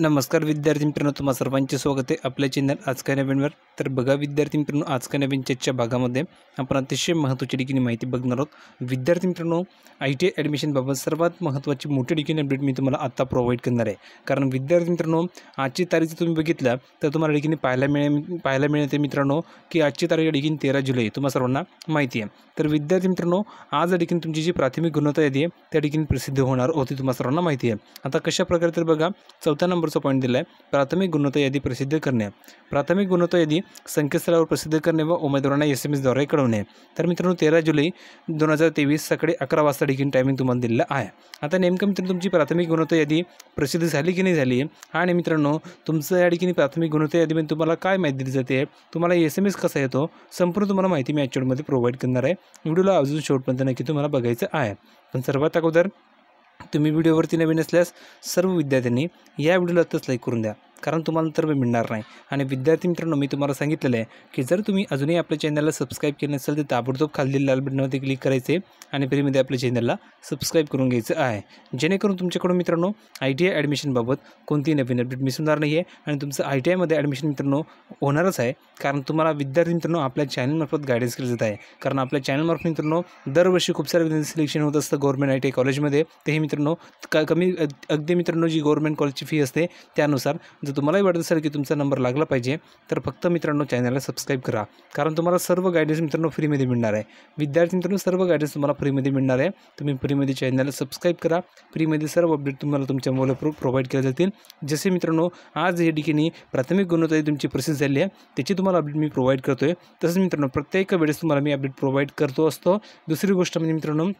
नमस्कार विद्यार्थी मित्रांनो तुम्हा सर्वांचे स्वागत आहे आपल्या चॅनल आजका नवीनवर तर बघा विद्यार्थी मित्रांनो आजका नवीन भागामध्ये आपण अतिशय महत्त्वाची ठिकाणी माहिती बघणार आहोत विद्यार्थी मित्रांनो आय टी आय ॲडमिशनबाबत सर्वात महत्त्वाची मोठी ठिकाणी अपडेट मी तुम्हाला आत्ता प्रोव्हाइड करणार आहे कारण विद्यार्थी मित्रांनो आजची तारीख जर तुम्ही बघितला तर तुम्हाला ठिकाणी पाहायला मिळे पाहायला मिळते मित्रांनो की आजची तारीख या ठिकाणी तेरा जुलै तुम्हाला सर्वांना माहिती आहे तर विद्यार्थी मित्रांनो आज या ठिकाणी तुमची जी प्राथमिक गुणवत्ता यादी आहे त्या ठिकाणी प्रसिद्ध होणार होती तुम्हाला सर्वांना माहिती आहे आता कशा प्रकारे तर बघा चौथा नंबरचा पॉईंट दिला आहे प्राथमिक गुणवत्ता यादी प्रसिद्ध करणे प्राथमिक गुणवत्ता यादी संकेतस्थळावर प्रसिद्ध करणे व उमेदवारांना एस एम एसद्वारे कळवणे तर मित्रांनो तेरा जुलै दोन हजार तेवीस सकाळी अकरा वाजता ठिकाणी टायमिंग तुम्हाला दिलेला आहे आता नेमकं मित्रांनो तुमची प्राथमिक गुणवत्ता यादी प्रसिद्ध झाली की नाही झाली आणि मित्रांनो तुमचं या ठिकाणी प्राथमिक गुणवत्ता यादीमध्ये तुम्हाला काय माहिती दिली जाते तुम्हाला एस एम एस कसा येतो संपूर्ण तुम्हाला माहिती मी ॲक्च्युअलमध्ये प्रोव्हाइड करणार आहे व्हिडिओला अजून शेवटपर्यंत नक्की तुम्हाला बघायचं आहे पण सर्वात अगोदर तुम्ही व्हिडिओवरती नवीन असल्यास सर्व विद्यार्थ्यांनी या व्हिडिओला तच लाईक करून द्या कारण तुम्हाला तर मिळणार नाही आणि विद्यार्थी मित्रांनो मी तुम्हाला सांगितलेलं आहे की जर तुम्ही अजूनही आपल्या चॅनलला सबस्क्राईब केलं नसेल तर ताबडतोब खाली लाल बटनवरती क्लिक करायचे आणि फ्रीमध्ये आपल्या चॅनलला सबस्क्राईब करून घ्यायचं आहे जेणेकरून तुमच्याकडून मित्रांनो आय टी आय ॲडमिशनबाबत कोणतीही नवीन अपडेट मिस होणार नाही आहे आणि तुमचं आय टी आयमध्ये ॲडमिशन मित्रांनो होणारच आहे कारण तुम्हाला विद्यार्थी मित्रांनो आपल्या चॅनलमार्फत गायडन्स केलं जात आहे कारण आपल्या चॅनलमार्फत मित्रांनो दरवर्षी खूप सारे सिलेक्शन होत असतं गव्हर्मेंट आय टी आय कॉलेजमध्ये तेही मित्रांनो क कमी अगदी मित्रांनो जी गव्हर्मेंट कॉलेजची फी असते त्यानुसार जर तुम्हालाही वाटत असेल की तुमचा नंबर लागला पाहिजे तर फक्त मित्रांनो चॅनलला सबस्क्राईब करा कारण तुम्हाला सर्व गायडन्स मित्रांनो फ्रीमध्ये मिळणार आहे विद्यार्थी मित्रांनो सर्व गायडन्स तुम्हाला फ्रीमध्ये मिळणार आहे तुम्ही फ्रीमध्ये चॅनलला सबस्क्राईब करा फ्रीमध्ये सर्व अपडेट तुम्हाला तुमच्या मोबाईल प्रोव्हाइड केले जातील जसे मित्रांनो आज या ठिकाणी प्राथमिक गुणवत्ता तुमची प्रसिद्ध झाली आहे त्याची तुम्हाला अपडेट मी प्रोव्हाइड करतो आहे तसंच मित्रांनो प्रत्येक वेळेस तुम्हाला मी अपडेट प्रोव्हाइड करतो असतो दुसरी गोष्ट म्हणजे मित्रांनो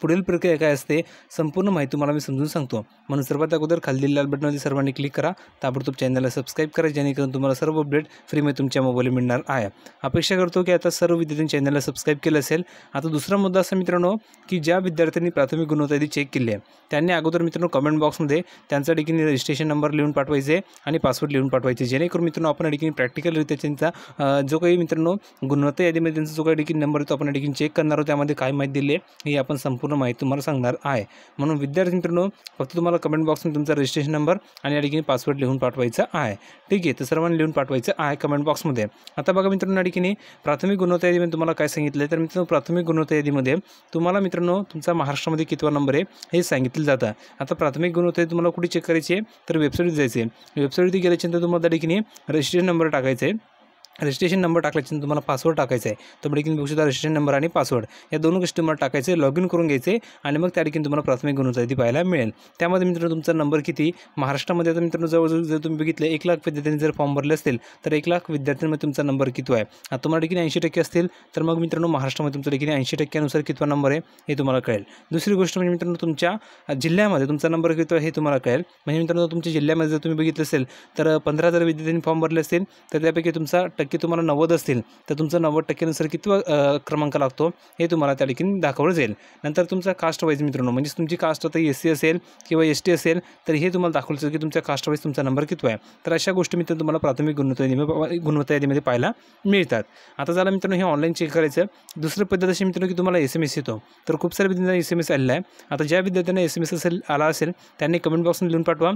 पुढील प्रक्रिया काय असते संपूर्ण माहिती तुम्हाला मी समजून सांगतो म्हणून सर्वात अगोदर खाली लाल बटनवरती सर्वांनी क्लिक करा ताबडतोब चॅनलला सबस्क्राईब करा जेणेकरून तुम्हाला सर्व अपडेट फ्रीमध्ये तुमच्या मोबाईल मिळणार आहे अपेक्षा करतो की आता सर्व विद्यार्थ्यांनी चॅनलला सबस्क्राईब केलं असेल आता दुसरा मुद्दा असा मित्रांनो की ज्या विद्यार्थ्यांनी प्राथमिक गुणवत्ता चेक केली आहे त्यांनी अगोदर मित्रांनो कमेंट बॉक्समध्ये त्यांचा डिग्री रजिस्ट्रेशन नंबर लिहून पाठवायचे आणि पासवर्ड लिहून पाठवायचे जेणेकरून मित्रांनो आपण प्रॅक्टिकल प्रॅक्टिकलरित्या त्यांचा जो काही मित्रांनो गुणवत्ता यादीमध्ये त्यांचा जो काही डिग्री नंबर तो आपण डिग्री चेक करणार आहोत त्यामध्ये काय माहिती दिली हे आपण संपूर्ण माहिती तुम्हाला सांगणार आहे म्हणून विद्यार्थी मित्रांनो फक्त तुम्हाला कमेंट बॉक्समध्ये तुमचा रजिस्ट्रेशन नंबर आणि या ठिकाणी पासवर्ड लिहून पाठवायचा आहे ठीक आहे तर सर्वांनी लिहून पाठवायचं आहे कमेंट बॉक्समध्ये आता बघा मित्रांनो या ठिकाणी प्राथमिक गुणवत्ता यादीमध्ये तुम्हाला काय सांगितलं तर मित्रांनो प्राथमिक गुणवत्ता यादीमध्ये तुम्हाला मित्रांनो तुमचा महाराष्ट्रामध्ये कितवा नंबर आहे हे सांगितलं जातं आता प्राथमिक गुणवत्ता तुम्हाला कुठे चेक करायची आहे तर वेबसाईट जायचे वेबसाईटवरती गेल्याच्यानंतर तुम्हाला त्या ठिकाणी रजिस्ट्रेशन नंबर टाकायचा आहे रजिस्ट्रेशन नंबर टाकल्याच्या तुम्हाला पासवर्ड टाकायचा आहे तर देखील बघू शकता रजिस्ट्रेशन नंबर आणि पासवर्ड या दोन गोष्टी तुम्हाला टाकायचे लॉग इन करून घ्यायचे आणि मग त्या ठिकाणी तुम्हाला प्राथमिक गुणवत्ता पाहायला मिळेल त्यामध्ये मित्रांनो तुमचा नंबर किती महाराष्ट्रामध्ये आता मित्रांनो जवळजवळ जर तुम्ही बघितले एक लाख विद्यार्थ्यांनी जर फॉर्म भरले असतील तर एक लाख विद्यार्थ्यांमध्ये तुमचा नंबर किती आहे आता तुम्हाला देखील ऐंशी टक्के असतील तर मग मित्रांनो महाराष्ट्रामध्ये तुमचा देखील ऐंशी टक्क्यानुसार कितवा नंबर आहे हे तुम्हाला कळेल दुसरी गोष्ट म्हणजे मित्रांनो तुमच्या जिल्ह्यामध्ये तुमचा नंबर किती आहे हे तुम्हाला कळेल म्हणजे मित्रांनो तुमच्या जिल्ह्यामध्ये जर तुम्ही बघितलं असेल तर पंधरा जर विद्यार्थ्यांनी फॉर्म भरले असतील तर त्यापैकी तुमचा टक्के तुम्हाला नव्वद असतील तर तुमचा नव्वद टक्केनुसार किती क्रमांक लागतो हे तुम्हाला त्या ठिकाणी दाखवलं जाईल नंतर तुमचा कास्ट वाईज मित्रांनो म्हणजे तुमची कास्ट आता एस सी असेल किंवा एस असेल तर हे तुम्हाला दाखवलं जाईल की तुमच्या कास्ट तुमचा नंबर किती आहे तर अशा गोष्टी मित्रांनो तुम्हाला प्राथमिक गुणवत्ता यादी गुणवत्ता यादीमध्ये पाहायला मिळतात आता झालं मित्रांनो हे ऑनलाईन चेक करायचं दुसरी पद्धत अशी मित्रांनो की तुम्हाला एस एम एस येतो तर खूप साऱ्या विद्यार्थ्यांना एस एम एस आलेला आहे आता ज्या विद्यार्थ्यांना एस एम एस असेल आला असेल त्यांनी कमेंट बॉक्समध्ये लिहून पाठवा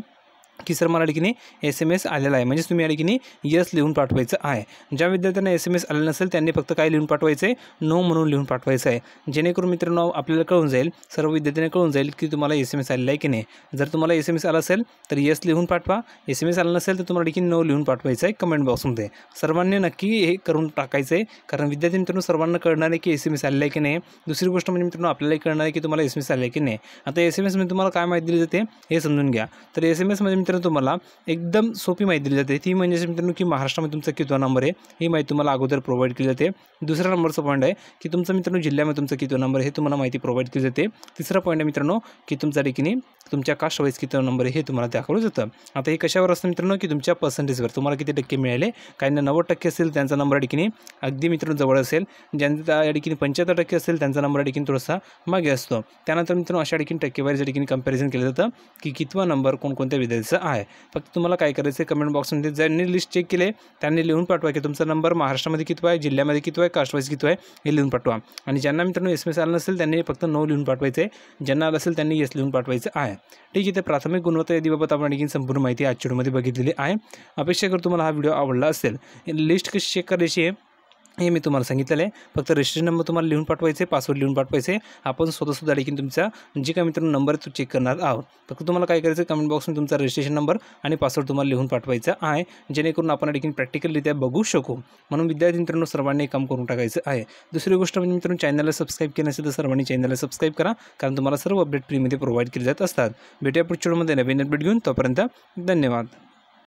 की सर मला की एस एम एस आलेला आहे म्हणजेच तुम्ही या यस लिहून पाठवायचं आहे ज्या विद्यार्थ्यांना एस एम एस आलेलं नसेल त्यांनी फक्त काय लिहून पाठवायचं आहे नो म्हणून लिहून पाठवायचं आहे जेणेकरून मित्रांनो आपल्याला कळून जाईल सर्व विद्यार्थ्यांना कळून जाईल की तुम्हाला एस एम एस आलेला आहे की नाही जर तुम्हाला एस एम एस आला असेल तर यस लिहून पाठवा एस एम एस आला नसेल तर तुम्हाला देखील नो लिहून पाठवायचं आहे कमेंट बॉक्समध्ये सर्वांनी नक्की हे करून टाकायचं आहे कारण विद्यार्थी मित्रांनो सर्वांना कळणार आहे की एस एम एस आलेला आहे की नाही दुसरी गोष्ट म्हणजे मित्रांनो आपल्यालाही कळणार आहे की तुम्हाला एस एम एस आहे की नाही आता एस एम एसमध्ये तुम्हाला काय माहिती दिली जाते हे समजून घ्या तर एस एम एसमध्ये मित्रांनो तुम्हाला एकदम सोपी माहिती दिली जाते ती म्हणजे मित्रांनो की महाराष्ट्रामध्ये तुमचा कितवा नंबर आहे ही माहिती तुम्हाला अगोदर प्रोव्हाइड केली जाते दुसरा नंबरचा पॉईंट आहे की तुमचा मित्रांनो जिल्ह्यामध्ये तुमचा कितवा नंबर हे तुम्हाला माहिती प्रोव्हाइड केली जाते तिसरा पॉईंट आहे मित्रांनो की तुमच्या ठिकाणी तुमच्या कास्ट वाईज कितवा नंबर आहे हे तुम्हाला दाखवलं जातं आता हे कशावर असतं मित्रांनो की तुमच्या पर्सेंटेजवर तुम्हाला किती टक्के मिळाले काहींना नव्वद टक्के असेल त्यांचा नंबर ठिकाणी अगदी मित्रांनो जवळ असेल ज्यांचा त्या ठिकाणी पंच्याहत्तर टक्के असेल त्यांचा नंबर ठिकाणी थोडासा मागे असतो त्यानंतर मित्रांनो अशा ठिकाणी टक्केवारीच्या ठिकाणी कम्पॅरिझन केलं जातं की कितवा नंबर कोणकोणत्या विद्यार्थ्याचा आहे फक्त तुम्हाला काय करायचं आहे कमेंट बॉक्समध्ये ज्यांनी लिस्ट चेक केले त्यांनी लिहून पाठवा की तुमचा नंबर महाराष्ट्रामध्ये किती आहे जिल्ह्यामध्ये किती आहे कास्टवाईज किती आहे हे लिहून पाठवा आणि ज्यांना मित्रांनो एस एम एस आलं नसेल त्यांनी फक्त नऊ लिहून पाठवायचं आहे ज्यांना आलं असेल त्यांनी येस लिहून पाठवायचं आहे ठीक आहे तर प्राथमिक गुणवत्ता यादीबाबत आपण आणखी संपूर्ण माहिती आज व्हिडिओमध्ये बघितलेली आहे अपेक्षा करतो तुम्हाला हा व्हिडिओ आवडला असेल लिस्ट कशी चेक करायची आहे हे मी तुम्हाला सांगितलेलं आहे फक्त रजिस्ट्रेशन नंबर तुम्हाला लिहून पाठवायचे पासवर्ड लिहून पाठवायचे आपण स्वतः सुद्धा देखील तुमचा जे काय मित्रांनो नंबर तो चेक करणार आहोत फक्त तुम्हाला काय करायचं कमेंट बॉक्समध्ये तुमचा रजिस्ट्रेशन नंबर आणि पासवर्ड तुम्हाला लिहून पाठवायचा आहे जेणेकरून आपण देखील प्रॅक्टिकलरित्या बघू शकू म्हणून विद्यार्थी मित्रांनो सर्वांनी काम करून टाकायचं आहे दुसरी गोष्ट म्हणजे मित्रांनो चॅनलला सबस्क्राईब केलं असेल तर सर्वांनी चॅनलला सबस्क्राईब करा कारण तुम्हाला सर्व अपडेट फ्रीमध्ये प्रोव्हाइड केले जात असतात भेटूया पुढच्या मध्ये नवीन अपडेट घेऊन तोपर्यंत धन्यवाद